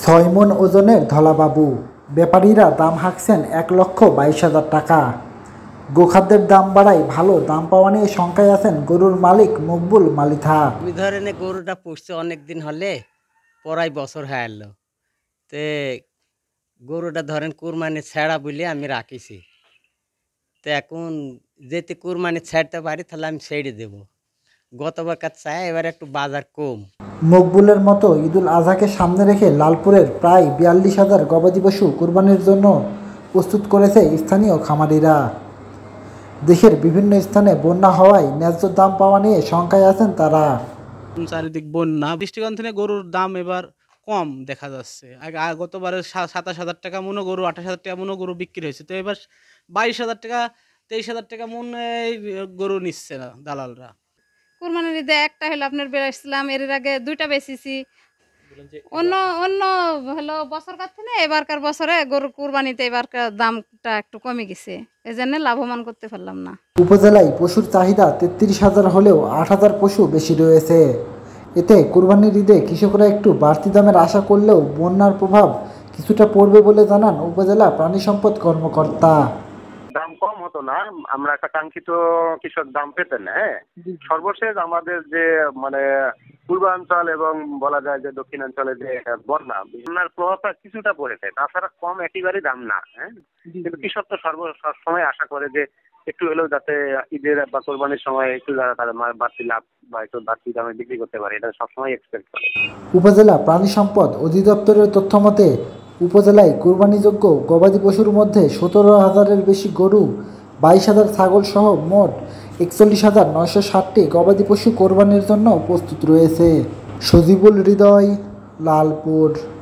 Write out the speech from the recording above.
ছয়মন ওজনের ধলাবাবু ব্যাপারীরা দাম হাঁকছেন এক লক্ষ বাইশ হাজার টাকা গোখাদ্যের দাম বাড়ায় ভালো দাম পাওয়া নিয়ে শঙ্কায় আছেন গরুর মালিক মকবুল মালিথা ওই ধরেন গরুটা পুষছে অনেক দিন হলে পরাই বছর হয়ে এলো তে গরুটা ধরেন কুরবানি ছেড়া বলে আমি রাখিছি তো এখন যেতে কুরমানি ছেড়তে পারি তাহলে আমি ছেড়ে দেবো গতবার কাছে এবার একটু বাজার কম মকবুলের মতো ঈদুল আজহাকে সামনে রেখে লালপুরের প্রায় বিয়াল্লিশ হাজার গবাদি পশু কোরবানির জন্য প্রস্তুত করেছে স্থানীয় খামারিরা দেশের বিভিন্ন স্থানে বন্যা হওয়ায় ন্যায্য দাম পাওয়া নিয়ে শঙ্কায় আছেন তারা চারিদিক বন্যা দৃষ্টিকোণ থেকে গরুর দাম এবার কম দেখা যাচ্ছে আগে গতবারে সাতাশ হাজার টাকা মনে গরু আঠাশ হাজার টাকা মনে গরু বিক্রি হয়েছে তো এবার বাইশ হাজার টাকা তেইশ হাজার টাকা মনে গরু নিচ্ছে না দালালরা কুরবানির ঈদে একটা হলো আপনার বেড়াইছিলাম এর আগে দুইটা বেচেছি অন্য অন্য হলো বছরকার থেকে এবারকার বছরে গরু কুরবানিতে এবারকার দামটা একটু কমে গেছে এই জন্য লাভবান করতে পারলাম না উপজেলায় পশুর চাহিদা তেত্রিশ হাজার হলেও আট হাজার পশু বেশি রয়েছে এতে কুরবানির ঈদে কৃষকরা একটু বাড়তি দামের আশা করলেও বন্যার প্রভাব কিছুটা পড়বে বলে জানান উপজেলা প্রাণী সম্পদ কর্মকর্তা মতো না আমরা একটা কাঙ্ক্ষিত কৃষক দাম পেতেন হ্যাঁ সর্বশেষ আমাদের যে মানে পূর্বাঞ্চল এবং বলা যায় যে দক্ষিণাঞ্চলে যে বন্যা বন্যার প্রভাবটা কিছুটা পড়েছে তাছাড়া কম একেবারেই দাম না হ্যাঁ কিন্তু কৃষক তো সর্ব সবসময় আশা করে যে একটু হলেও যাতে ঈদের বা কোরবানির সময় একটু যারা তারা বাড়তি লাভ বা একটু বাড়তি দামে বিক্রি করতে পারে এটা সবসময় এক্সপেক্ট করে উপজেলা প্রাণী সম্পদ অধিদপ্তরের তথ্য মতে উপজেলায় কোরবানিযোগ্য গবাদি পশুর মধ্যে সতেরো হাজারের বেশি গরু বাইশ হাজার ছাগল সহ মোট একচল্লিশ হাজার নয়শো ষাটটি গবাদি পশু কোরবানির জন্য প্রস্তুত রয়েছে সজিবুল হৃদয় লালপুর